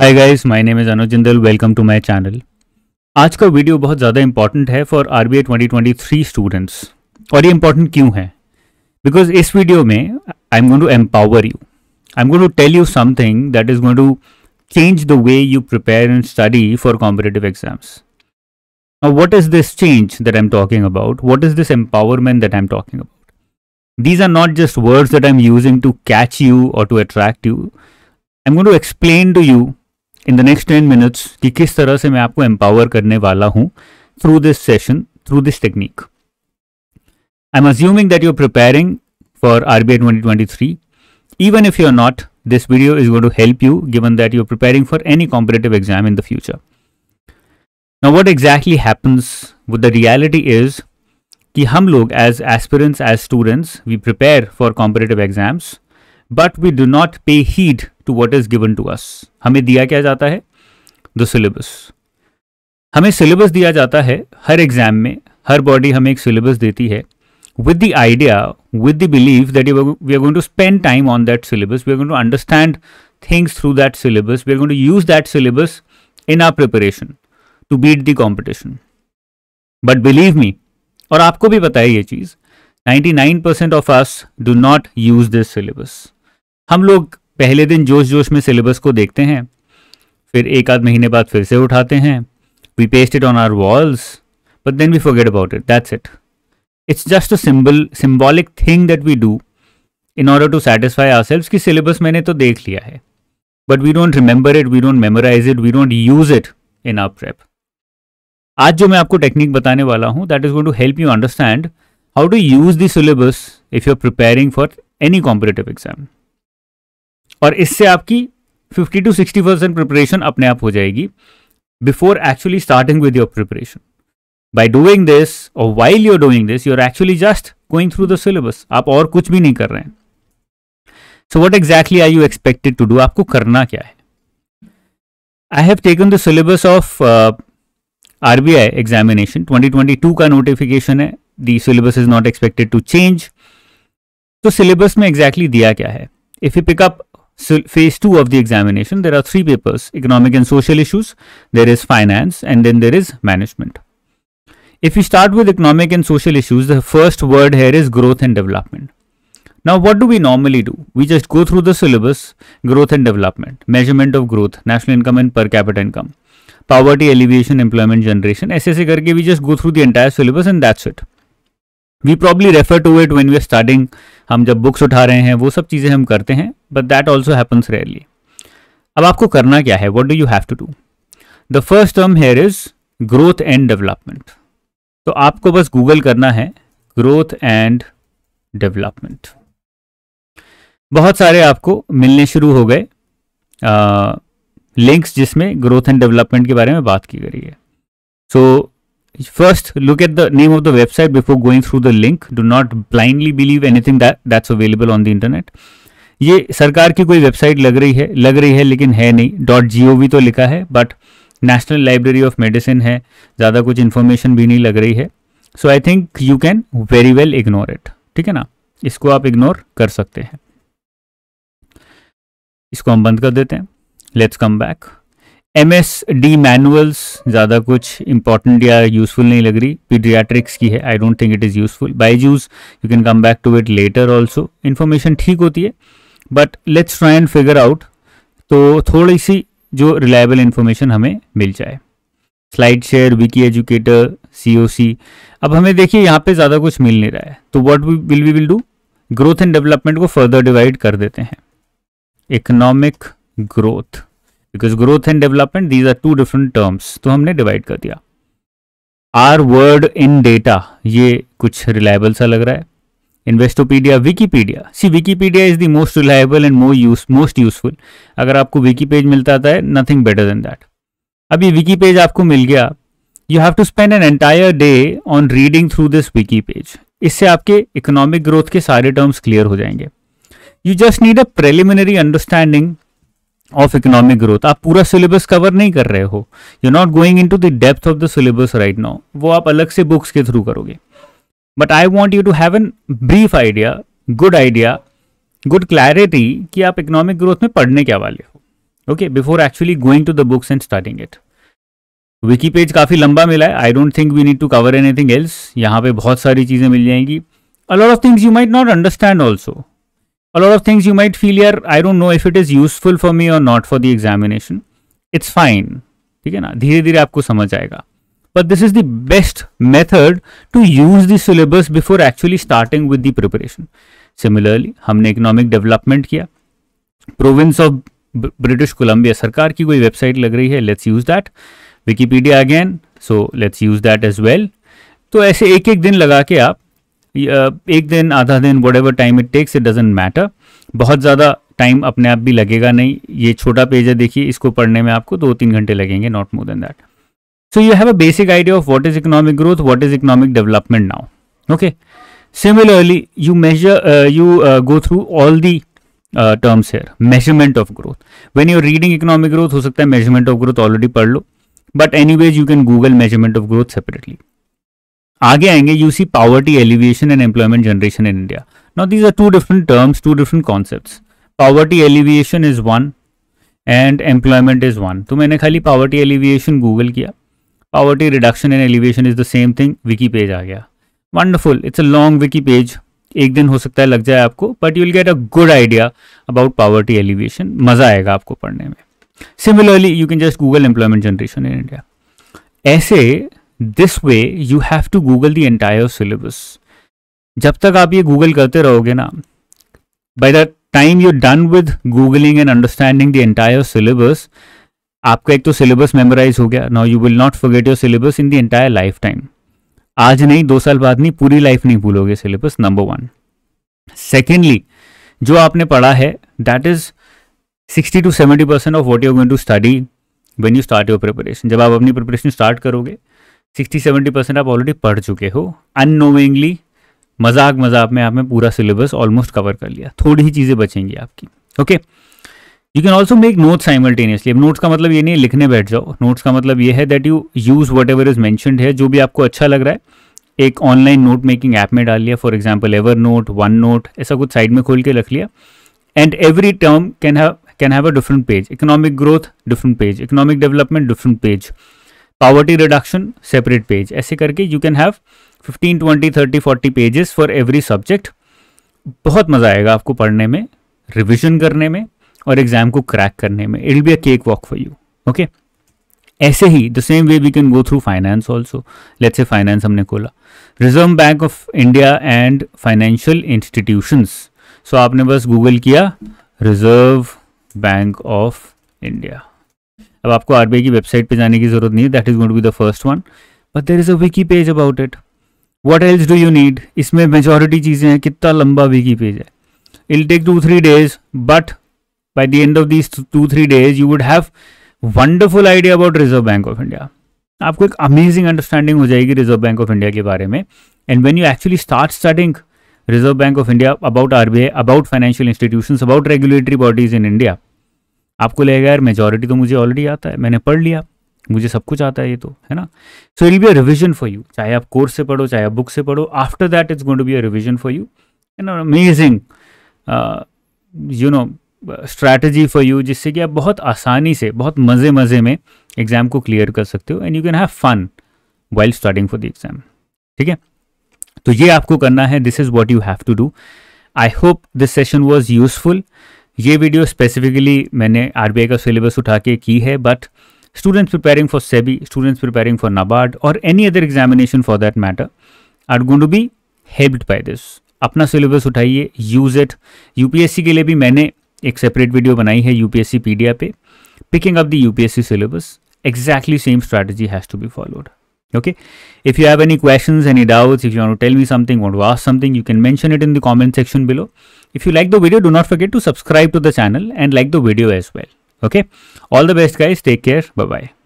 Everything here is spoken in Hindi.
Hi guys my name is Anuj Jindal welcome to my channel आज का वीडियो बहुत ज़्यादा इंपॉर्टेंट है फॉर आरबीआई 2023 स्टूडेंट्स और ये इंपॉर्टेंट क्यों है बिकॉज इस वीडियो में I am going to empower you I am going to tell you something that is going to change the way you prepare and study for competitive exams what is this change that I am talking about what is this empowerment that I am talking about these are not just words that I am using to catch you और to attract you I am going to explain to you in the next ten minutes कि किस तरह से मैं आपको एम्पावर करने वाला हूं through this session through this technique I am assuming that you preparing for R B I even if you are not this video is going to help you given that you're preparing for any competitive exam in the future no what exactly happens with the reality is कि हम लोग as aspirants as students we prepare for competitive exams but we do not pay heed to what is given to us हमें दिया क्या जाता है द सिलेबस हमें सिलेबस दिया जाता है हर एग्जाम में हर बॉडी हमें एक सिलेबस देती है with the idea with the believe that we are going to spend time on that syllabus we are going to understand things through that syllabus we are going to use that syllabus in our preparation to beat the competition but believe me और आपको भी पता है ये चीज 99% nine percent of us do not use this syllabus हम लोग पहले दिन जोश जोश में सिलेबस को देखते हैं फिर एक आध महीने बाद फिर से उठाते हैं we paste it on our walls but then we forget about it that's it it's just a symbol symbolic thing that we do in order to satisfy ourselves कि सिलेबस मैंने तो देख लिया है but we don't remember it we don't memorise it we don't use it in our prep आज जो मैं आपको टेक्निक बताने वाला हूँ that is going to help you understand how to use the syllabus if you are preparing for any competitive exam और इससे आपकी 50 टू 60 परसेंट प्रिपरेशन अपने आप हो जाएगी before actually starting with your preparation by doing this और while you're doing this you are actually just going through the syllabus आप और कुछ भी नहीं कर रहे हैं so what exactly are you expected to do आपको करना क्या है I have taken the syllabus of R B I examination twenty twenty two का नोटिफिकेशन है the syllabus is not expected to change तो सिलेबस में एग्जैक्टली exactly दिया क्या है if you pick up so phase 2 of the examination, there are three papers, economic and social issues, there is finance and then there is management. If we start with economic and social issues, the first word here is growth and development. Now, what do we normally do? We just go through the syllabus, growth and development, measurement of growth, national income and per capita income, poverty alleviation, employment generation, SSA karke we just go through the entire syllabus and that's it. We probably refer to it when we are starting हम जब बुक्स उठा रहे हैं वो सब चीज़ें हम करते हैं but that also happens rarely अब आपको करना क्या है what do you have to do the first term here is growth and development तो आपको बस गूगल करना है ग्रोथ एंड डेवलपमेंट बहुत सारे आपको मिलने शुरू हो गए लिंक्स जिसमें ग्रोथ एंड डेवलपमेंट के बारे में बात की गई है सो so, first look at the name of the website before going through the link do not blindly believe anything that that's available on the internet ये सरकार की कोई वेबसाइट लग रही है लग रही है लेकिन है नहीं डॉट जी तो लिखा है but national library of medicine है ज़्यादा कुछ इन्फॉर्मेशन भी नहीं लग रही है so I think you can very well ignore it ठीक है ना इसको आप इग्नोर कर सकते हैं इसको हम बंद कर देते हैं let's come back M S D manuals ज़्यादा कुछ इंपॉर्टेंट या यूजफुल नहीं लग रही पीडियाट्रिक्स की है I don't think it is useful because you can come back to it later also information ठीक होती है but let's try and figure out तो थोड़ी सी जो रिलायबल इन्फॉर्मेशन हमें मिल जाए slide share wiki educator C O C अब हमें देखिए यहाँ पर ज़्यादा कुछ मिल नहीं रहा है तो what will we will do growth and development को फर्दर डिवाइड कर देते हैं economic growth because growth and development these are two different terms तो हमने डिवाइड कर दिया आर वर्ड इन डेटा ये कुछ रिलायबल सा लग रहा है Investopedia Wikipedia C Wikipedia is the most reliable and more use most useful अगर आपको विकी पेज मिलता है नथिंग बेटर देन दैट अब ये विकी पेज आपको मिल गया you have to spend an entire day on reading through this wiki page इससे आपके इकोनॉमिक ग्रोथ के सारे टर्म्स क्लियर हो जाएंगे you just need a preliminary understanding of economic growth आप पूरा सिलेबस कवर नहीं कर रहे हो you not going into the depth of the syllabus right now वो आप अलग से बुक्स के थ्रू करोगे but I want you to have an brief idea good idea good clarity कि आप इकोनॉमिक ग्रोथ में पढ़ने क्या वाले हो okay before actually going to the books and starting it wiki page काफ़ी लंबा मिला है I don't think we need to cover anything else यहाँ पे बहुत सारी चीज़ें मिल जाएंगी a of things you might not understand also a lot of things you might feel here i don't know if it is useful for me or not for the examination it's fine ठीक है ना धीरे धीरे आपको समझ आएगा but this is the best method to use the syllabus before actually starting with the preparation similarly हमने इकोनॉमिक डेवलपमेंट किया प्रोविंस ऑफ ब्रिटिश कोलंबिया सरकार की कोई वेबसाइट लग रही है let's use that Wikipedia again so let's use that as well तो ऐसे एक एक दिन लगा के आप एक दिन आधा दिन whatever time it takes it doesn't matter बहुत ज़्यादा टाइम अपने आप भी लगेगा नहीं ये छोटा पेज है देखिए इसको पढ़ने में आपको दो तीन घंटे लगेंगे not more than that so you have a basic idea of what is economic growth what is economic development now okay similarly you measure you go through all the terms here measurement of growth when you're reading economic growth हो सकता है मेजरमेंट ऑफ ग्रोथ ऑलरेडी पढ़ लो but anyways you can Google measurement of growth separately आगे आएंगे you see poverty alleviation and employment generation in India not these are two different terms two different concept poverty alleviation is one and employment is one तो मैंने खाली पावर्टी एलिविएशन गूगल किया poverty reduction and alleviation is the same thing wiki page आ गया wonderful it's a long wiki page एक दिन हो सकता है लग जाए आपको but you will get a good idea about poverty alleviation मज़ा आएगा आपको पढ़ने में similarly you can just Google employment generation in India ऐसे this way you have to Google the entire syllabus जब तक आप ये गूगल करते रहोगे ना by the time you done with googling and understanding the entire syllabus आपका एक तो सिलेबस मेमोराइज हो गया now you will not forget your syllabus in the entire life time आज नहीं दो साल बाद नहीं पूरी लाइफ नहीं भूलोगे सिलेबस नंबर वन सेकेंडली जो आपने पढ़ा है that is sixty to seventy percent of what you going to study when you start your preparation जब आप अपनी प्रिपरेशन स्टार्ट करोगे सिक्सटी सेवेंटी परसेंट आप ऑलरेडी पढ़ चुके हो अनोविंगली मजाक मजाक में आपने पूरा सिलेबस ऑलमोस्ट कवर कर लिया थोड़ी ही चीज़ें बचेंगी आपकी okay you can also make notes simultaneously अब नोट्स का मतलब ये नहीं लिखने बैठ जाओ नोट्स का मतलब ये है that you use whatever is mentioned है जो भी आपको अच्छा लग रहा है एक ऑनलाइन नोट मेकिंग ऐप में डाल लिया for example Evernote OneNote ऐसा कुछ साइड में खोल के रख लिया and every term can have can have a different page economic growth different page economic development different page poverty reduction separate page ऐसे करके you can have 15 20 30 40 pages for every subject बहुत मज़ा आएगा आपको पढ़ने में रिविजन करने में और एग्जाम को क्रैक करने में it be a cake walk for you okay ऐसे ही the same way we can go through finance also let's say finance हमने खोला Reserve Bank of India and financial institutions so आपने बस गूगल किया रिजर्व बैंक ऑफ इंडिया अब आपको आरबीआई की वेबसाइट पे जाने की जरूरत नहीं है that is got be the first one but there is a wiki page about it what else do you need इसमें मेजोरिटी चीज़ें हैं कितना लंबा विकी पेज है it'll take two three days but by the end of these two three days you would have wonderful idea about Reserve Bank of India आपको एक अमेजिंग अंडरस्टैंडिंग हो जाएगी रिजर्व बैंक ऑफ इंडिया के बारे में and when you actually start starting Reserve Bank of India about RBI about financial institution about regulatory bodies in India आपको लगेगा यार मेजोरिटी तो मुझे ऑलरेडी आता है मैंने पढ़ लिया मुझे सब कुछ आता है ये तो है ना so it be a revision for you चाहे आप कोर्स से पढ़ो चाहे आप बुक से पढ़ो after that it's going to be a revision for you an amazing you know strategy for you जिससे कि आप बहुत आसानी से बहुत मज़े मज़े में एग्ज़ाम को क्लियर कर सकते हो and you can have fun while starting for the exam ठीक है तो ये आपको करना है this is what you have to do I hope this session was useful ये वीडियो स्पेसिफिकली मैंने आर का सिलेबस उठा के की है but students preparing for SEBI students preparing for NABARD और any other examination for that matter are going to be helped by this अपना सिलेबस उठाइए यूज़ इट यूपीएससी के लिए भी मैंने एक सेपरेट वीडियो बनाई है यूपीएससी पीडिया पे picking up the UPSC syllabus exactly same strategy has to be followed okay if you have any questions any doubts if you want to tell me something want to ask something you can mention it in the comment section below if you like the video do not forget to subscribe to the channel and like the video as well okay all the best guys take care bye bye